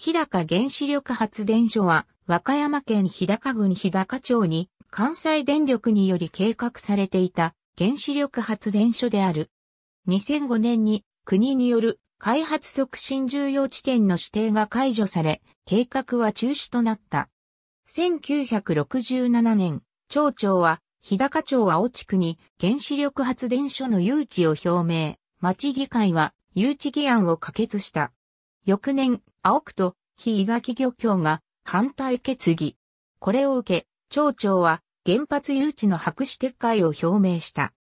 日高原子力発電所は、和歌山県日高郡日高町に、関西電力により計画されていた原子力発電所である。2005年に国による開発促進重要地点の指定が解除され、計画は中止となった。1967年、町長は日高町青地区に原子力発電所の誘致を表明、町議会は誘致議案を可決した。翌年、青くと非伊崎漁協が反対決議。これを受け、町長は原発誘致の白紙撤回を表明した。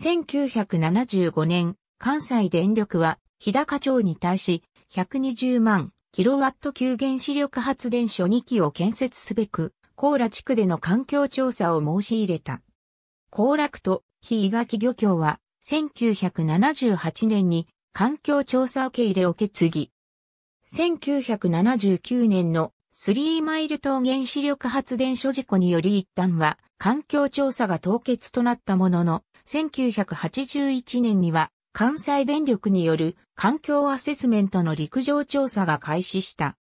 1975年、関西電力は日高町に対し120万キロワット級原子力発電所2基を建設すべく、高良地区での環境調査を申し入れた。高楽と非伊崎漁協は1978年に環境調査受け入れを決議。1979年のスリーマイル島原子力発電所事故により一旦は環境調査が凍結となったものの、1981年には関西電力による環境アセスメントの陸上調査が開始した。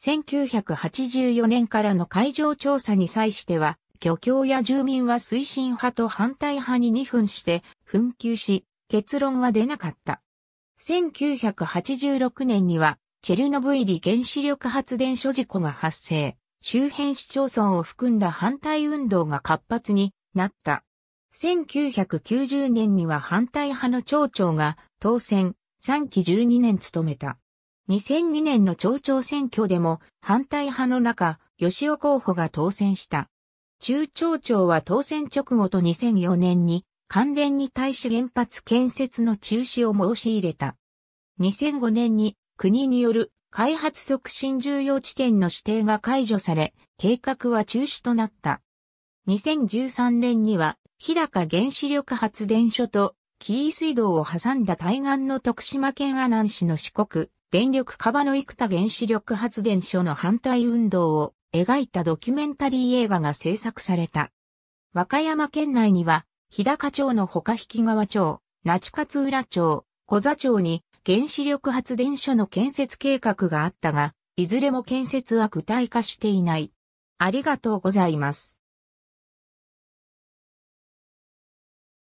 1984年からの海上調査に際しては、漁協や住民は推進派と反対派に2分して紛糾し、結論は出なかった。1986年にはチェルノブイリ原子力発電所事故が発生、周辺市町村を含んだ反対運動が活発になった。1990年には反対派の町長が当選、3期12年務めた。2002年の町長選挙でも反対派の中、吉尾候補が当選した。中町長は当選直後と2004年に関連に対し原発建設の中止を申し入れた。2005年に国による開発促進重要地点の指定が解除され、計画は中止となった。2013年には、日高原子力発電所と紀伊水道を挟んだ対岸の徳島県阿南市の四国、電力川の生田原子力発電所の反対運動を描いたドキュメンタリー映画が制作された。和歌山県内には、日高町の他引川町、那智勝浦町、小座町に原子力発電所の建設計画があったが、いずれも建設は具体化していない。ありがとうございます。